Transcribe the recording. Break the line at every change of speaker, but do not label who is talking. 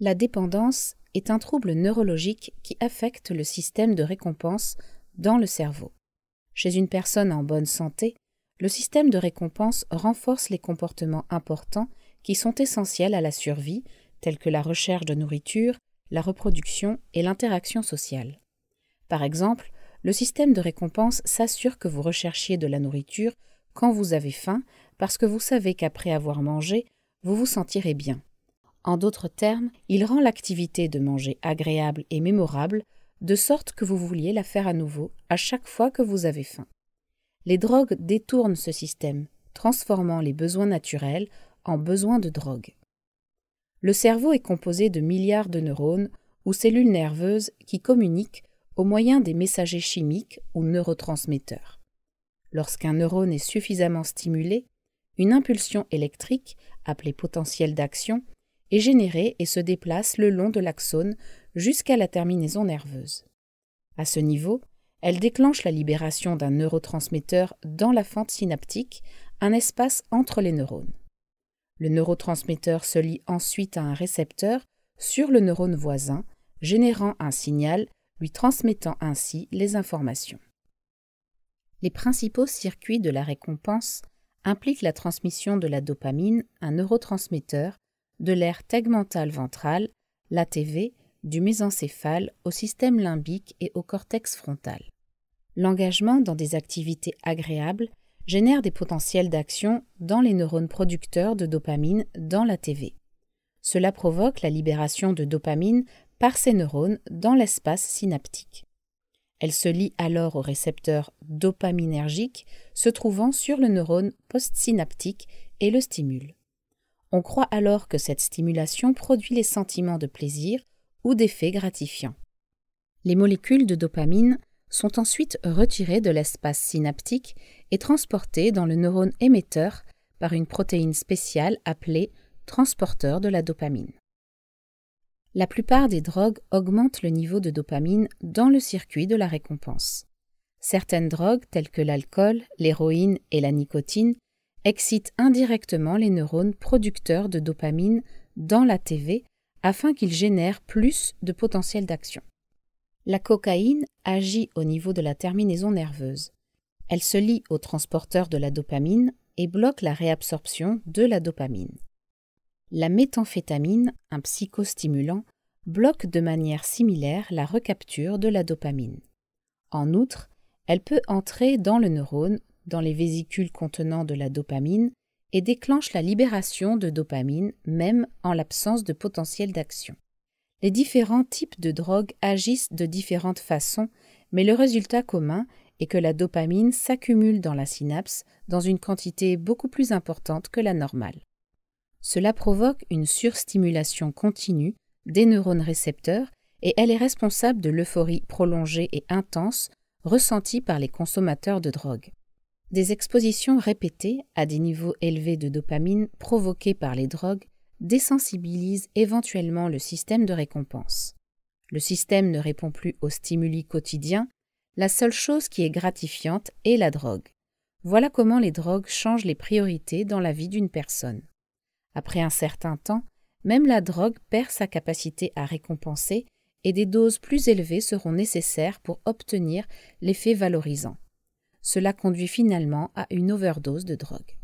La dépendance est un trouble neurologique qui affecte le système de récompense dans le cerveau. Chez une personne en bonne santé, le système de récompense renforce les comportements importants qui sont essentiels à la survie, tels que la recherche de nourriture, la reproduction et l'interaction sociale. Par exemple, le système de récompense s'assure que vous recherchiez de la nourriture quand vous avez faim parce que vous savez qu'après avoir mangé, vous vous sentirez bien. En d'autres termes, il rend l'activité de manger agréable et mémorable, de sorte que vous vouliez la faire à nouveau à chaque fois que vous avez faim. Les drogues détournent ce système, transformant les besoins naturels en besoins de drogue. Le cerveau est composé de milliards de neurones ou cellules nerveuses qui communiquent au moyen des messagers chimiques ou neurotransmetteurs. Lorsqu'un neurone est suffisamment stimulé, une impulsion électrique, appelée potentiel d'action, est générée et se déplace le long de l'axone jusqu'à la terminaison nerveuse. À ce niveau, elle déclenche la libération d'un neurotransmetteur dans la fente synaptique, un espace entre les neurones. Le neurotransmetteur se lie ensuite à un récepteur sur le neurone voisin, générant un signal, lui transmettant ainsi les informations. Les principaux circuits de la récompense impliquent la transmission de la dopamine, un neurotransmetteur, de l'aire tegmentale ventrale, l'ATV, du mésencéphale au système limbique et au cortex frontal. L'engagement dans des activités agréables génère des potentiels d'action dans les neurones producteurs de dopamine dans l'ATV. Cela provoque la libération de dopamine par ces neurones dans l'espace synaptique. Elle se lie alors au récepteur dopaminergique se trouvant sur le neurone postsynaptique et le stimule. On croit alors que cette stimulation produit les sentiments de plaisir ou d'effets gratifiants. Les molécules de dopamine sont ensuite retirées de l'espace synaptique et transportées dans le neurone émetteur par une protéine spéciale appelée transporteur de la dopamine. La plupart des drogues augmentent le niveau de dopamine dans le circuit de la récompense. Certaines drogues, telles que l'alcool, l'héroïne et la nicotine, excite indirectement les neurones producteurs de dopamine dans la TV afin qu'ils génèrent plus de potentiel d'action. La cocaïne agit au niveau de la terminaison nerveuse. Elle se lie au transporteur de la dopamine et bloque la réabsorption de la dopamine. La méthamphétamine, un psychostimulant, bloque de manière similaire la recapture de la dopamine. En outre, elle peut entrer dans le neurone dans les vésicules contenant de la dopamine et déclenche la libération de dopamine même en l'absence de potentiel d'action. Les différents types de drogues agissent de différentes façons, mais le résultat commun est que la dopamine s'accumule dans la synapse dans une quantité beaucoup plus importante que la normale. Cela provoque une surstimulation continue des neurones récepteurs et elle est responsable de l'euphorie prolongée et intense ressentie par les consommateurs de drogue. Des expositions répétées à des niveaux élevés de dopamine provoqués par les drogues désensibilisent éventuellement le système de récompense. Le système ne répond plus aux stimuli quotidiens, la seule chose qui est gratifiante est la drogue. Voilà comment les drogues changent les priorités dans la vie d'une personne. Après un certain temps, même la drogue perd sa capacité à récompenser et des doses plus élevées seront nécessaires pour obtenir l'effet valorisant. Cela conduit finalement à une overdose de drogue.